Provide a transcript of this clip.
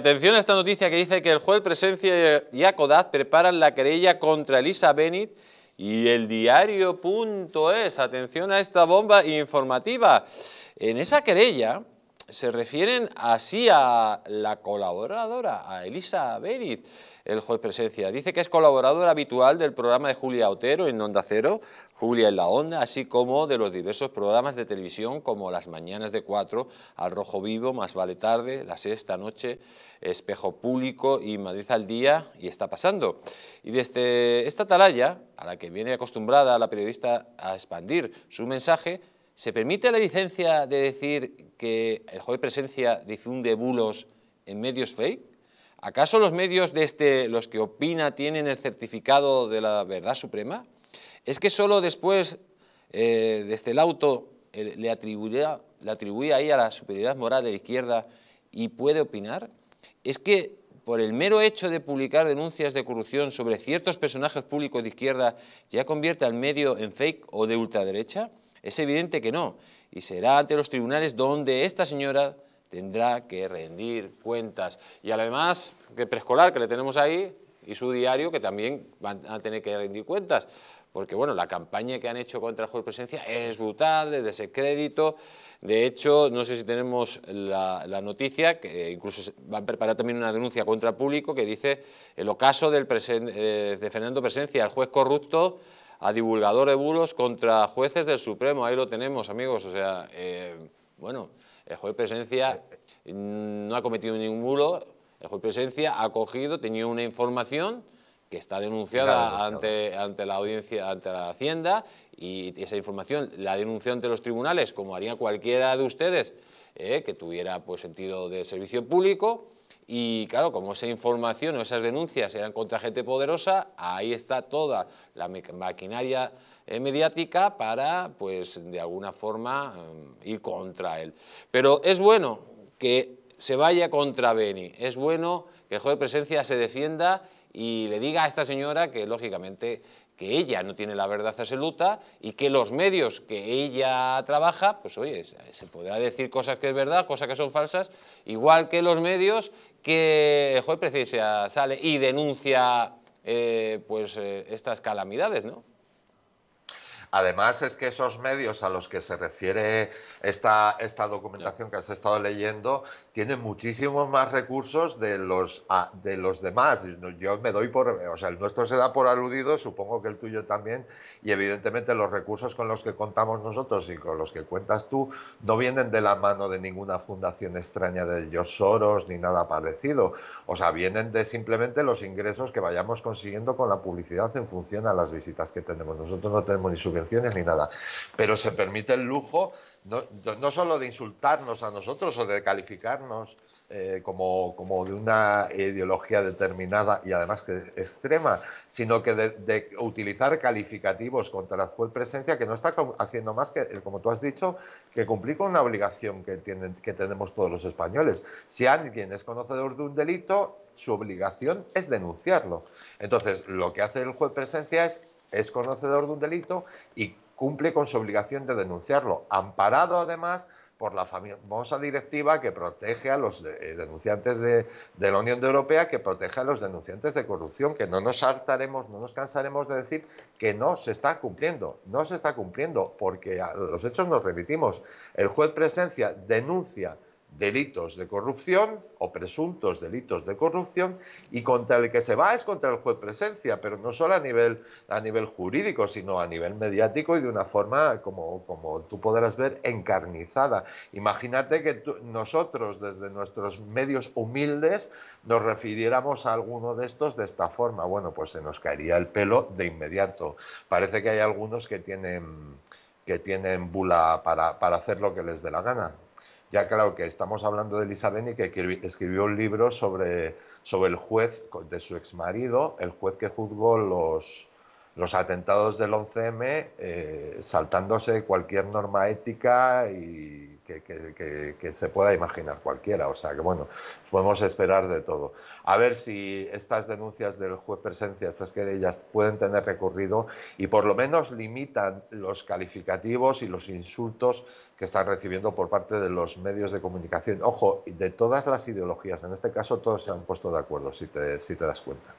Atención a esta noticia que dice que el juez Presencia y Acodaz preparan la querella contra Elisa Bennett y el diario.es. Atención a esta bomba informativa. En esa querella se refieren así a la colaboradora, a Elisa Beriz, el juez presencia. Dice que es colaboradora habitual del programa de Julia Otero en Onda Cero, Julia en la Onda, así como de los diversos programas de televisión como Las Mañanas de Cuatro, Al Rojo Vivo, Más Vale Tarde, La Sexta Noche, Espejo Público y Madrid al Día, y está pasando. Y desde esta atalaya, a la que viene acostumbrada la periodista a expandir su mensaje, ¿Se permite la licencia de decir que el juez presencia difunde bulos en medios fake? ¿Acaso los medios este, los que opina tienen el certificado de la verdad suprema? ¿Es que solo después, desde eh, el este auto, eh, le, atribuía, le atribuía ahí a la superioridad moral de la izquierda y puede opinar? ¿Es que por el mero hecho de publicar denuncias de corrupción sobre ciertos personajes públicos de izquierda ya convierte al medio en fake o de ultraderecha? Es evidente que no, y será ante los tribunales donde esta señora tendrá que rendir cuentas. Y además de preescolar que le tenemos ahí y su diario que también van a tener que rendir cuentas. Porque bueno, la campaña que han hecho contra el juez presencia es brutal, de crédito, De hecho, no sé si tenemos la, noticia, que incluso van a preparar también una denuncia contra el público que dice el ocaso del eh, de Fernando Presencia, el juez corrupto a divulgador de bulos contra jueces del Supremo. Ahí lo tenemos, amigos. O sea, eh, bueno, el juez Presencia mm, no ha cometido ningún bulo. El juez Presencia ha cogido, tenía una información que está denunciada ante, ante la audiencia, ante la Hacienda, y esa información la denunció ante los tribunales, como haría cualquiera de ustedes eh, que tuviera pues, sentido de servicio público, y claro, como esa información o esas denuncias eran contra gente poderosa, ahí está toda la maquinaria eh, mediática para, pues, de alguna forma mm, ir contra él. Pero es bueno que se vaya contra Beni, es bueno que el juez de presencia se defienda y le diga a esta señora que, lógicamente, que ella no tiene la verdad absoluta y que los medios que ella trabaja, pues oye, se podrá decir cosas que es verdad, cosas que son falsas, igual que los medios que, joder, precisa, sale y denuncia eh, pues eh, estas calamidades, ¿no? Además es que esos medios a los que se refiere esta, esta documentación que has estado leyendo tienen muchísimos más recursos de los, de los demás. Yo me doy por, o sea, el nuestro se da por aludido, supongo que el tuyo también, y evidentemente los recursos con los que contamos nosotros y con los que cuentas tú no vienen de la mano de ninguna fundación extraña de ellos Soros ni nada parecido. O sea, vienen de simplemente los ingresos que vayamos consiguiendo con la publicidad en función a las visitas que tenemos. Nosotros no tenemos ni su ni nada. Pero se permite el lujo no, no solo de insultarnos a nosotros o de calificarnos eh, como, como, de una ideología determinada y además que extrema, sino que de, utilizar calificativos contra la presencia que no está haciendo más que, eh, como tú has dicho, que cumplir con una obligación que, que tenemos todos los españoles. Si alguien es conocedor de un delito, su obligación es denunciarlo. Entonces, lo que hace el juez presencia es es conocedor de un delito y cumple con su obligación de denunciarlo, amparado además por la famosa directiva que protege a los eh, denunciantes de, la Unión Europea, que protege a los denunciantes de corrupción, que no nos hartaremos, no nos cansaremos de decir que no se está cumpliendo, no se está cumpliendo, porque a los hechos nos remitimos. El juez presencia denuncia delitos de corrupción o presuntos delitos de corrupción y contra el que se va es contra el juez presencia, pero no solo a nivel, a nivel jurídico, sino a nivel mediático y de una forma, como, como tú podrás ver, encarnizada. Imagínate que nosotros desde nuestros medios humildes nos refiriéramos a alguno de estos de esta forma. Bueno, pues se nos caería el pelo de inmediato. Parece que hay algunos que tienen que tienen bula para, para hacer lo que les dé la gana. Ya claro que estamos hablando de Lisa que escribió un libro sobre, sobre el juez de su exmarido, el juez que juzgó los, los atentados del 11M, eh, saltándose cualquier norma ética y que, se pueda imaginar cualquiera. O sea que bueno, podemos esperar de todo. A ver si estas denuncias del juez presencia, estas querellas, pueden tener recorrido y por lo menos limitan los calificativos y los insultos que están recibiendo por parte de los medios de comunicación. Ojo, de todas las ideologías, en este caso todos se han puesto de acuerdo, si te, si te das cuenta.